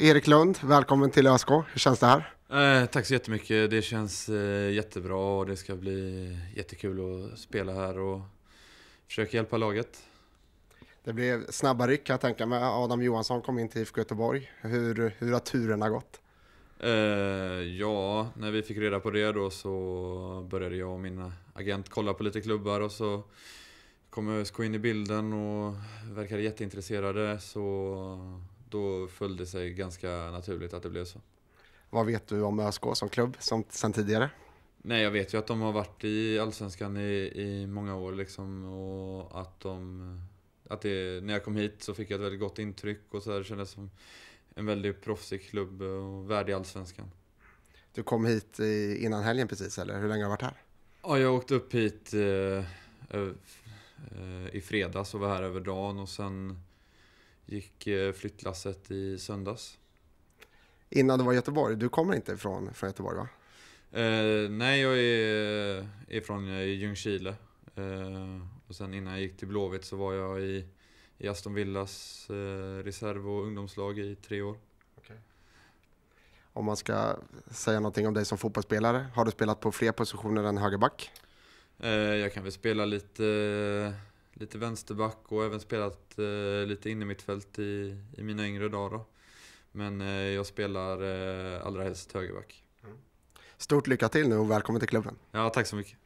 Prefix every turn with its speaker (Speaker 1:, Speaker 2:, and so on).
Speaker 1: Erik Lund, välkommen till ÖSK. Hur känns det
Speaker 2: här? Eh, tack så jättemycket. Det känns eh, jättebra och det ska bli jättekul att spela här och försöka hjälpa laget.
Speaker 1: Det blev snabba ryck kan jag tänka mig. Adam Johansson kom in till IFK Göteborg. Hur, hur har turerna gått?
Speaker 2: Eh, ja, när vi fick reda på det då så började jag och min agent kolla på lite klubbar och så kom ÖSK in i bilden och verkade jätteintresserade. Så då följde det sig ganska naturligt att det blev så.
Speaker 1: Vad vet du om ÖSK som klubb som, sen tidigare?
Speaker 2: Nej, jag vet ju att de har varit i Allsvenskan i, i många år liksom och att de... Att det, när jag kom hit så fick jag ett väldigt gott intryck och så här, det kändes som en väldigt proffsig klubb och värdig Allsvenskan.
Speaker 1: Du kom hit innan helgen precis, eller? Hur länge har du varit här?
Speaker 2: Ja, jag åkte upp hit eh, eh i fredags och var här över dagen och sen gick eh, flyttlasset i söndags. Innan det var Göteborg? Du kommer inte ifrån från Göteborg va? Eh, nej, jag är, eh, är från Ljungskile. Eh, och sen innan jag gick till Blåvitt så var jag i, i Aston Villas eh, reserv och ungdomslag i tre år. Okay.
Speaker 1: Om man ska säga någonting om dig som fotbollsspelare, har du spelat på fler positioner än högerback?
Speaker 2: Eh, jag kan väl spela lite lite vänsterback och även spelat eh, lite innermittfält i, i mina yngre dagar. Då. Men eh, jag spelar eh, allra helst högerback. Mm.
Speaker 1: Stort lycka till nu och välkommen till klubben.
Speaker 2: Ja, tack så mycket.